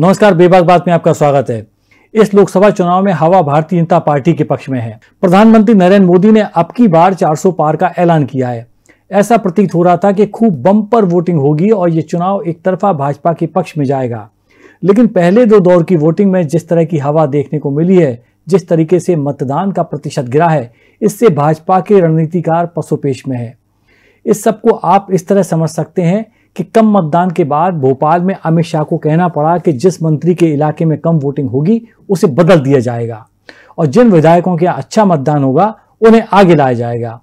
नमस्कार बेबाग बात में आपका स्वागत है इस लोकसभा चुनाव में हवा भारतीय जनता पार्टी के पक्ष में है प्रधानमंत्री नरेंद्र मोदी ने अब की बार 400 पार का ऐलान किया है ऐसा प्रतीत हो रहा था कि खूब बम्पर वोटिंग होगी और ये चुनाव एक तरफा भाजपा के पक्ष में जाएगा लेकिन पहले दो दौर की वोटिंग में जिस तरह की हवा देखने को मिली है जिस तरीके से मतदान का प्रतिशत गिरा है इससे भाजपा के रणनीतिकार पशुपेश में है इस सबको आप इस तरह समझ सकते हैं कि कम मतदान के बाद भोपाल में अमित शाह को कहना पड़ा कि जिस मंत्री के इलाके में कम वोटिंग होगी उसे बदल दिया जाएगा और जिन विधायकों के अच्छा मतदान होगा उन्हें आगे लाया जाएगा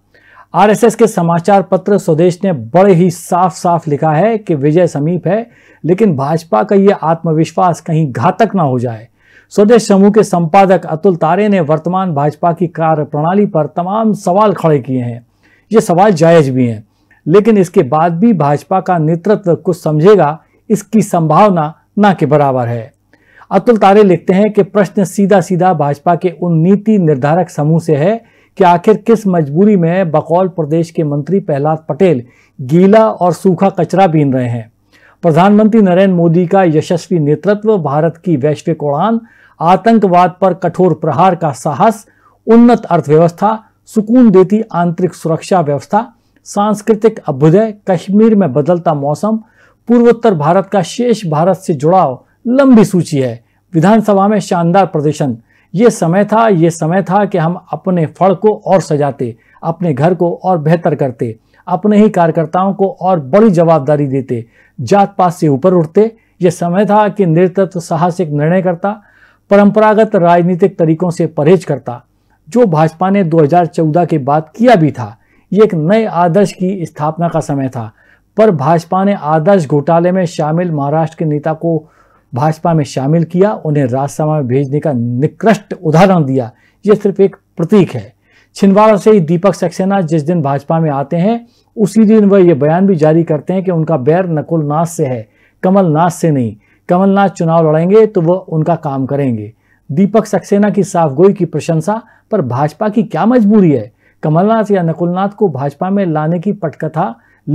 आरएसएस के समाचार पत्र स्वदेश ने बड़े ही साफ साफ लिखा है कि विजय समीप है लेकिन भाजपा का यह आत्मविश्वास कहीं घातक ना हो जाए स्वदेश समूह के संपादक अतुल तारे ने वर्तमान भाजपा की कार्यप्रणाली पर तमाम सवाल खड़े किए हैं ये सवाल जायज भी हैं लेकिन इसके बाद भी भाजपा का नेतृत्व कुछ समझेगा इसकी संभावना ना के बराबर है अतुल तारे लिखते हैं कि प्रश्न सीधा सीधा भाजपा के उन नीति निर्धारक समूह से है कि आखिर किस मजबूरी में बकौल प्रदेश के मंत्री प्रहलाद पटेल गीला और सूखा कचरा बीन रहे हैं प्रधानमंत्री नरेंद्र मोदी का यशस्वी नेतृत्व भारत की वैश्विक उड़ान आतंकवाद पर कठोर प्रहार का साहस उन्नत अर्थव्यवस्था सुकून देती आंतरिक सुरक्षा व्यवस्था सांस्कृतिक अभ्युदय कश्मीर में बदलता मौसम पूर्वोत्तर भारत का शेष भारत से जुड़ाव लंबी सूची है विधानसभा में शानदार प्रदर्शन ये समय था ये समय था कि हम अपने फल को और सजाते अपने घर को और बेहतर करते अपने ही कार्यकर्ताओं को और बड़ी जवाबदारी देते जात पात से ऊपर उठते ये समय था कि नेतृत्व साहसिक निर्णय करता परंपरागत राजनीतिक तरीकों से परहेज करता जो भाजपा ने 2014 के बाद किया भी था ये एक नए आदर्श की स्थापना का समय था पर भाजपा ने आदर्श घोटाले में शामिल महाराष्ट्र के नेता को भाजपा में शामिल किया उन्हें राज्यसभा में भेजने का निकृष्ट उदाहरण दिया ये सिर्फ एक प्रतीक है छिंदवाड़ा से ही दीपक सक्सेना जिस दिन भाजपा में आते हैं उसी दिन वह ये बयान भी जारी करते हैं कि उनका बैर नाथ से है कमलनाथ से नहीं कमलनाथ चुनाव लड़ेंगे तो वह उनका काम करेंगे दीपक सक्सेना की साफगोई की प्रशंसा पर भाजपा की क्या मजबूरी है कमलनाथ या नकुलनाथ को भाजपा में लाने की पटकथा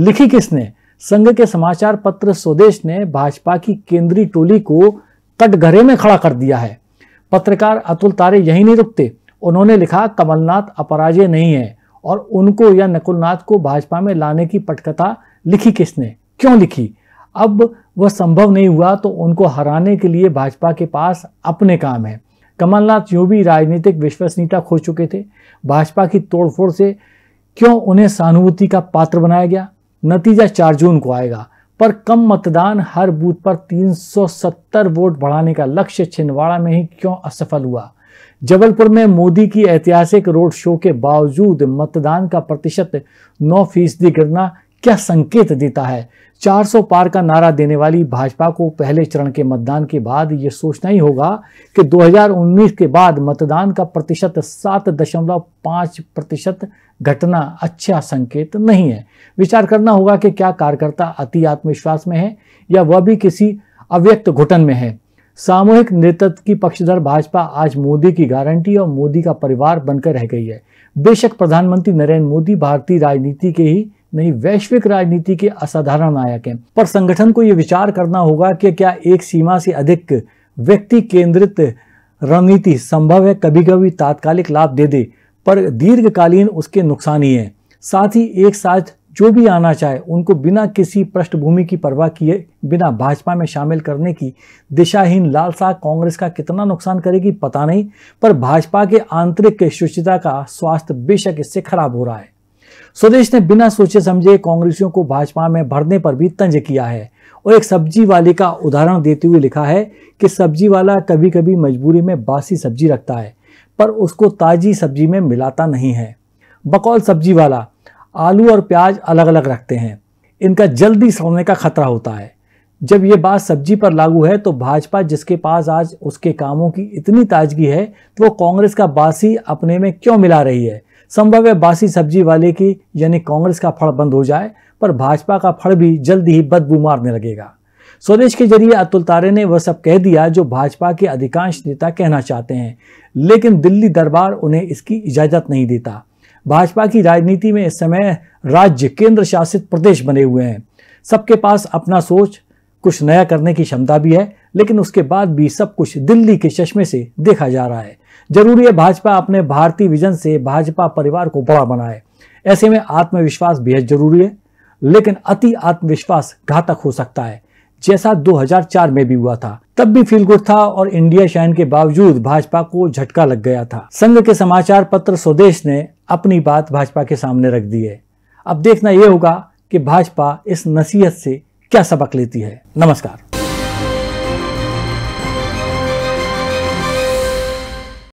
लिखी किसने संघ के समाचार पत्र स्वदेश ने भाजपा की केंद्रीय टोली को कटघरे में खड़ा कर दिया है पत्रकार अतुल तारे यही नहीं रुकते उन्होंने लिखा कमलनाथ अपराजय नहीं है और उनको या नकुलनाथ को भाजपा में लाने की पटकथा लिखी किसने क्यों लिखी अब वह संभव नहीं हुआ तो उनको हराने के लिए भाजपा के पास अपने काम है कमलनाथ जो भी राजनीतिक विश्वसनीयता खो चुके थे भाजपा की तोड़फोड़ से क्यों उन्हें सहानुभूति का पात्र बनाया गया नतीजा चार जून को आएगा पर कम मतदान हर बूथ पर 370 वोट बढ़ाने का लक्ष्य छिंदवाड़ा में ही क्यों असफल हुआ जबलपुर में मोदी की ऐतिहासिक रोड शो के बावजूद मतदान का प्रतिशत 9 फीसदी गिरना क्या संकेत देता है 400 पार का नारा देने वाली भाजपा को पहले चरण के मतदान के बाद ये सोचना ही होगा कि 2019 के बाद मतदान का प्रतिशत सात दशमलव प्रतिशत घटना अच्छा संकेत नहीं है विचार करना होगा कि क्या कार्यकर्ता अति आत्मविश्वास में है या वह भी किसी अव्यक्त घुटन में है सामूहिक नेतृत्व की पक्षधर भाजपा आज मोदी की गारंटी और मोदी का परिवार बनकर रह गई है बेशक प्रधानमंत्री नरेंद्र मोदी भारतीय राजनीति के ही नहीं वैश्विक राजनीति के असाधारण नायक हैं पर संगठन को यह विचार करना होगा कि क्या एक सीमा से अधिक व्यक्ति केंद्रित रणनीति संभव है कभी कभी तात्कालिक लाभ दे दे पर दीर्घकालीन उसके नुकसान ही है साथ ही एक साथ जो भी आना चाहे उनको बिना किसी पृष्ठभूमि की परवाह किए बिना भाजपा में शामिल करने की दिशाहीन लालसा कांग्रेस का कितना नुकसान करेगी पता नहीं पर भाजपा के आंतरिक शुचिता का स्वास्थ्य बेशक इससे खराब हो रहा है स्वदेश ने बिना सोचे समझे कांग्रेसियों को भाजपा में भरने पर भी तंज किया है और एक सब्जी वाले का उदाहरण देते हुए लिखा है कि सब्जी वाला कभी कभी मजबूरी में बासी सब्जी रखता है पर उसको ताजी सब्जी में मिलाता नहीं है बकौल सब्जी वाला आलू और प्याज अलग अलग रखते हैं इनका जल्दी सड़ने का खतरा होता है जब ये बात सब्जी पर लागू है तो भाजपा जिसके पास आज उसके कामों की इतनी ताजगी है तो वो कांग्रेस का बासी अपने में क्यों मिला रही है संभव है बासी सब्जी वाले की यानी कांग्रेस का फड़ बंद हो जाए पर भाजपा का फड़ भी जल्द ही बदबू मारने लगेगा स्वदेश के जरिए अतुल तारे ने वह सब कह दिया जो भाजपा के अधिकांश नेता कहना चाहते हैं लेकिन दिल्ली दरबार उन्हें इसकी इजाज़त नहीं देता भाजपा की राजनीति में इस समय राज्य केंद्र शासित प्रदेश बने हुए हैं सबके पास अपना सोच कुछ नया करने की क्षमता भी है लेकिन उसके बाद भी सब कुछ दिल्ली के चश्मे से देखा जा रहा है जरूरी है भाजपा अपने भारतीय विजन से भाजपा परिवार को बड़ा बनाए ऐसे में आत्मविश्वास बेहद जरूरी है लेकिन अति आत्मविश्वास घातक हो सकता है जैसा 2004 में भी हुआ था तब भी फील गुड था और इंडिया शाइन के बावजूद भाजपा को झटका लग गया था संघ के समाचार पत्र स्वदेश ने अपनी बात भाजपा के सामने रख दी है अब देखना यह होगा कि भाजपा इस नसीहत से क्या सबक लेती है नमस्कार